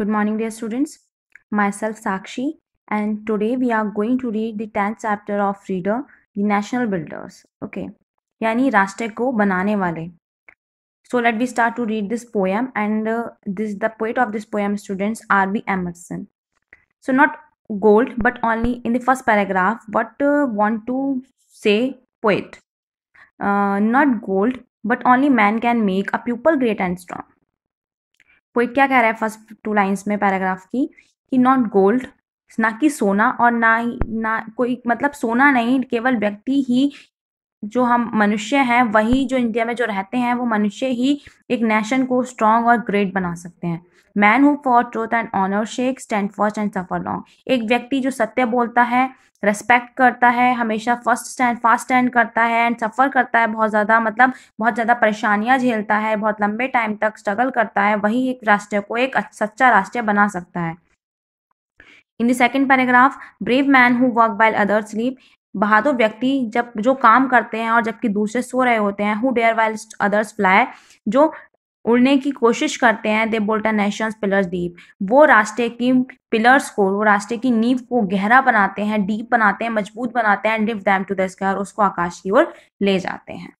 Good morning, dear students. Myself, Sakshi, and today we are going to read the 10th chapter of Reader, The National Builders. Okay, yani राष्ट्र को बनाने वाले. So let me start to read this poem, and uh, this the poet of this poem, students, R.B. Emerson. So not gold, but only in the first paragraph, what uh, want to say poet. Uh, not gold, but only man can make a pupil great and strong. Poet क्या कह रहा है first two lines में paragraph की कि not gold ना कि सोना और ना ही ना कोई मतलब सोना नहीं केवल व्यक्ति ही जो हम मनुष्य हैं वही जो इंडिया में जो रहते हैं वो मनुष्य ही एक नेशन को स्ट्रॉन्ग और ग्रेट बना सकते हैं man who for truth and honour sake stand fast and suffer long एक व्यक्ति जो सत्य बोलता है रेस्पेक्ट करता है हमेशा फर्स्ट स्टैंड फास्ट स्टैंड करता है एंड सफ़र करता है बहुत ज़्यादा मतलब बहुत ज़्यादा परेशानियाँ झेलता है बहुत लंबे टाइम तक स्ट्रगल करता है वही एक राष्ट्र को एक सच्चा राष्ट्र बना सकता है in the second paragraph brave man who work by other sleep बहादुर व्यक्ति जब जो काम करते हैं और जबकि दूसरे सो रहे होते हैं who dare while others fly जो उड़ने की कोशिश करते हैं they build a nation's pillars deep वो रास्ते की पिलर्स को वो रास्ते की नींव को गहरा बनाते हैं डीप बनाते हैं मजबूत बनाते हैं and lift them to the sky और उसको आकाश की ओर ले जाते हैं